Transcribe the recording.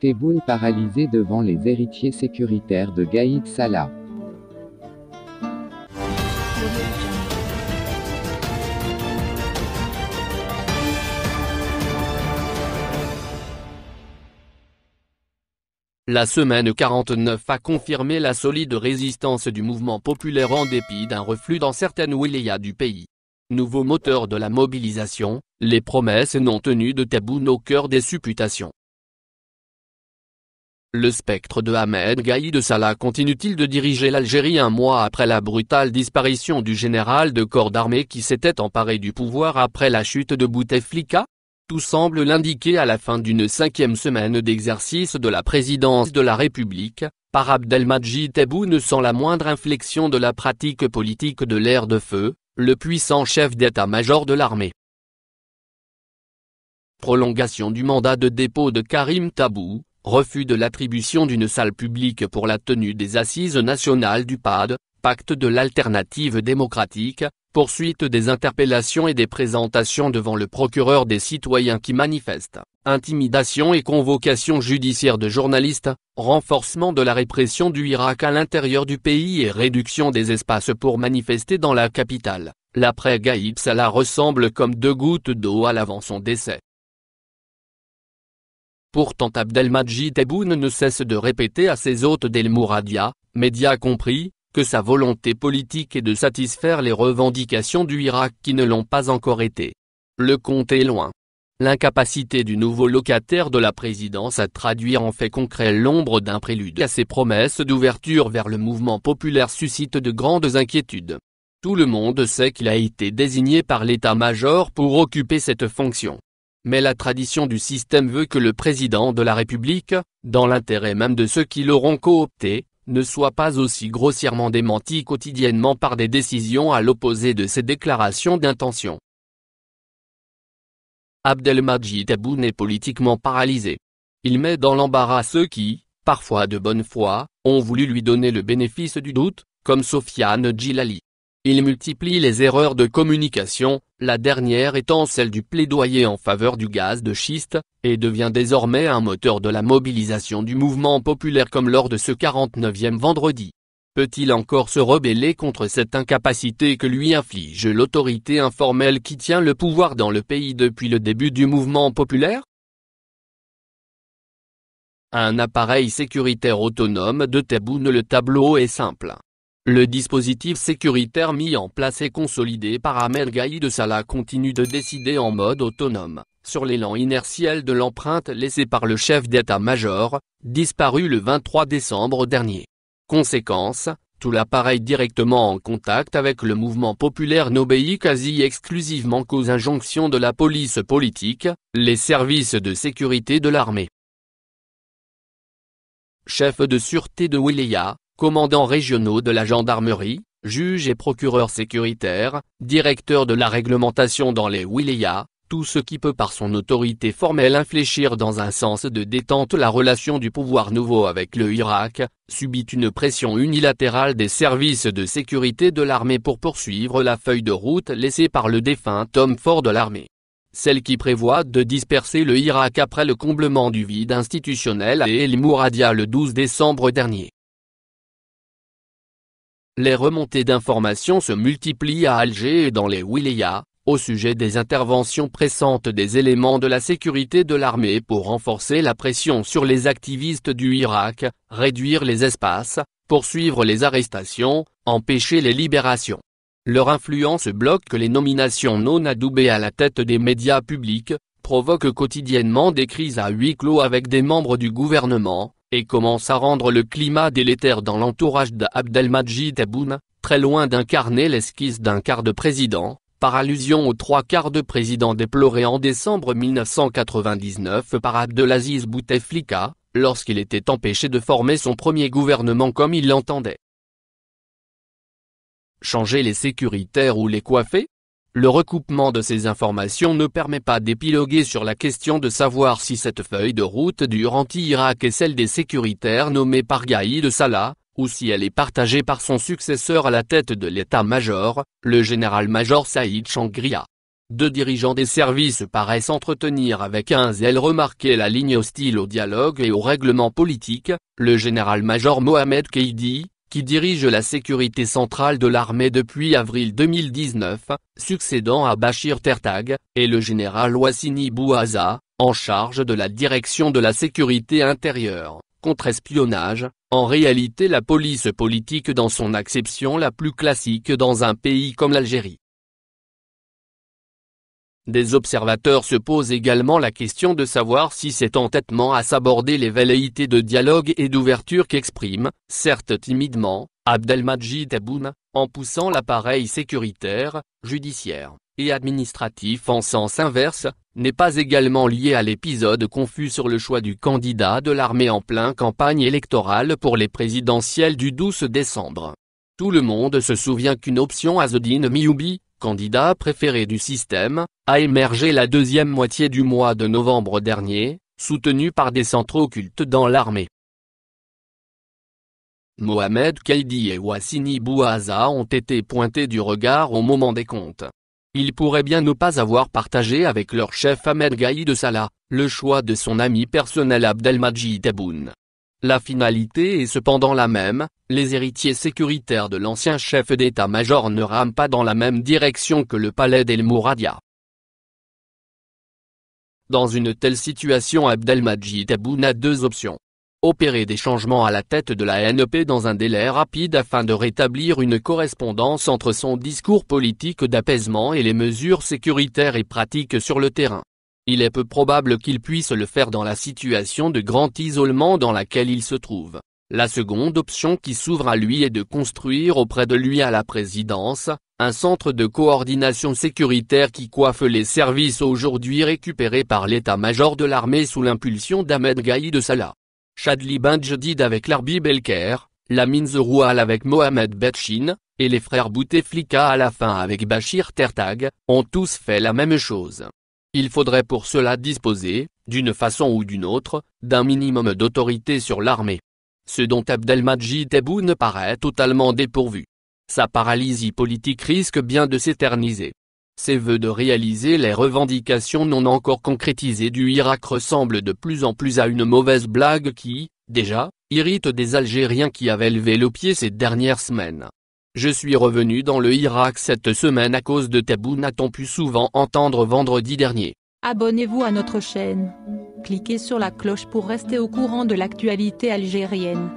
Teboune paralysé devant les héritiers sécuritaires de Gaïd Salah. La semaine 49 a confirmé la solide résistance du mouvement populaire en dépit d'un reflux dans certaines wilayas du pays. Nouveau moteur de la mobilisation, les promesses non tenues de Tebboune au cœur des supputations. Le spectre de Ahmed Gaïd Salah continue-t-il de diriger l'Algérie un mois après la brutale disparition du général de corps d'armée qui s'était emparé du pouvoir après la chute de Bouteflika Tout semble l'indiquer à la fin d'une cinquième semaine d'exercice de la présidence de la République, par Abdelmadjid Tebboune sans la moindre inflexion de la pratique politique de l'air de feu, le puissant chef d'état-major de l'armée. Prolongation du mandat de dépôt de Karim Tabou refus de l'attribution d'une salle publique pour la tenue des assises nationales du PAD, pacte de l'alternative démocratique, poursuite des interpellations et des présentations devant le procureur des citoyens qui manifestent, intimidation et convocation judiciaire de journalistes, renforcement de la répression du Irak à l'intérieur du pays et réduction des espaces pour manifester dans la capitale. L'après Gaïb Salah ressemble comme deux gouttes d'eau à l'avant son décès. Pourtant Abdelmajid Tebboune ne cesse de répéter à ses hôtes d'El Mouradia, médias compris, que sa volonté politique est de satisfaire les revendications du Irak qui ne l'ont pas encore été. Le compte est loin. L'incapacité du nouveau locataire de la présidence à traduire en fait concret l'ombre d'un prélude à ses promesses d'ouverture vers le mouvement populaire suscite de grandes inquiétudes. Tout le monde sait qu'il a été désigné par l'état-major pour occuper cette fonction mais la tradition du système veut que le président de la République, dans l'intérêt même de ceux qui l'auront coopté, ne soit pas aussi grossièrement démenti quotidiennement par des décisions à l'opposé de ses déclarations d'intention. Abdelmajid Aboun est politiquement paralysé. Il met dans l'embarras ceux qui, parfois de bonne foi, ont voulu lui donner le bénéfice du doute, comme Sofiane Djilali. Il multiplie les erreurs de communication, la dernière étant celle du plaidoyer en faveur du gaz de schiste, et devient désormais un moteur de la mobilisation du mouvement populaire comme lors de ce 49e vendredi. Peut-il encore se rebeller contre cette incapacité que lui inflige l'autorité informelle qui tient le pouvoir dans le pays depuis le début du mouvement populaire Un appareil sécuritaire autonome de taboune Le tableau est simple. Le dispositif sécuritaire mis en place et consolidé par Ahmed Gaïd Salah continue de décider en mode autonome, sur l'élan inertiel de l'empreinte laissée par le chef d'état-major, disparu le 23 décembre dernier. Conséquence, tout l'appareil directement en contact avec le mouvement populaire n'obéit quasi exclusivement qu'aux injonctions de la police politique, les services de sécurité de l'armée. Chef de sûreté de Wilaya, commandants régionaux de la gendarmerie, juges et procureurs sécuritaires, directeur de la réglementation dans les wilayas, tout ce qui peut par son autorité formelle infléchir dans un sens de détente la relation du pouvoir nouveau avec le Irak, subit une pression unilatérale des services de sécurité de l'armée pour poursuivre la feuille de route laissée par le défunt homme fort de l'armée. Celle qui prévoit de disperser le Irak après le comblement du vide institutionnel à El Mouradia le 12 décembre dernier. Les remontées d'informations se multiplient à Alger et dans les wilayas, au sujet des interventions pressantes des éléments de la sécurité de l'armée pour renforcer la pression sur les activistes du Irak, réduire les espaces, poursuivre les arrestations, empêcher les libérations. Leur influence bloque les nominations non adoubées à la tête des médias publics, provoque quotidiennement des crises à huis clos avec des membres du gouvernement, et commence à rendre le climat délétère dans l'entourage d'Abdelmajid Aboun, très loin d'incarner l'esquisse d'un quart de président, par allusion aux trois quarts de président déploré en décembre 1999 par Abdelaziz Bouteflika, lorsqu'il était empêché de former son premier gouvernement comme il l'entendait. Changer les sécuritaires ou les coiffer le recoupement de ces informations ne permet pas d'épiloguer sur la question de savoir si cette feuille de route dure anti-Irak est celle des sécuritaires nommés par Gaïd Salah, ou si elle est partagée par son successeur à la tête de l'état-major, le général-major Saïd Changria. Deux dirigeants des services paraissent entretenir avec un zèle remarqué la ligne hostile au dialogue et au règlement politique, le général-major Mohamed Keidi, qui dirige la sécurité centrale de l'armée depuis avril 2019, succédant à Bachir Tertag, et le général Wassini Bouaza, en charge de la direction de la sécurité intérieure, contre-espionnage, en réalité la police politique dans son acception la plus classique dans un pays comme l'Algérie. Des observateurs se posent également la question de savoir si cet entêtement à s'aborder les velléités de dialogue et d'ouverture qu'exprime, certes timidement, Abdelmajid Aboun, en poussant l'appareil sécuritaire, judiciaire et administratif en sens inverse, n'est pas également lié à l'épisode confus sur le choix du candidat de l'armée en plein campagne électorale pour les présidentielles du 12 décembre. Tout le monde se souvient qu'une option Azedine Mioubi, candidat préféré du système, a émergé la deuxième moitié du mois de novembre dernier, soutenu par des centres occultes dans l'armée. Mohamed Kaidi et Wassini Bouaza ont été pointés du regard au moment des comptes. Ils pourraient bien ne pas avoir partagé avec leur chef Ahmed Gaïd Salah, le choix de son ami personnel Abdelmajid Taboun. La finalité est cependant la même, les héritiers sécuritaires de l'ancien chef d'état-major ne rament pas dans la même direction que le palais d'El Mouradia. Dans une telle situation Abdelmajid Aboun a deux options. Opérer des changements à la tête de la NEP dans un délai rapide afin de rétablir une correspondance entre son discours politique d'apaisement et les mesures sécuritaires et pratiques sur le terrain. Il est peu probable qu'il puisse le faire dans la situation de grand isolement dans laquelle il se trouve. La seconde option qui s'ouvre à lui est de construire auprès de lui à la présidence, un centre de coordination sécuritaire qui coiffe les services aujourd'hui récupérés par l'état-major de l'armée sous l'impulsion d'Ahmed Gaïd Salah. Chadli Benjedid avec l'Arbi Belker, Lamine Zeroual avec Mohamed Betchine, et les frères Bouteflika à la fin avec Bachir Tertag, ont tous fait la même chose. Il faudrait pour cela disposer, d'une façon ou d'une autre, d'un minimum d'autorité sur l'armée. Ce dont Abdelmajid Tebboune paraît totalement dépourvu. Sa paralysie politique risque bien de s'éterniser. Ses voeux de réaliser les revendications non encore concrétisées du Irak ressemblent de plus en plus à une mauvaise blague qui, déjà, irrite des Algériens qui avaient levé le pied ces dernières semaines. Je suis revenu dans le Irak cette semaine à cause de tabous n'a-t-on pu souvent entendre vendredi dernier. Abonnez-vous à notre chaîne. Cliquez sur la cloche pour rester au courant de l'actualité algérienne.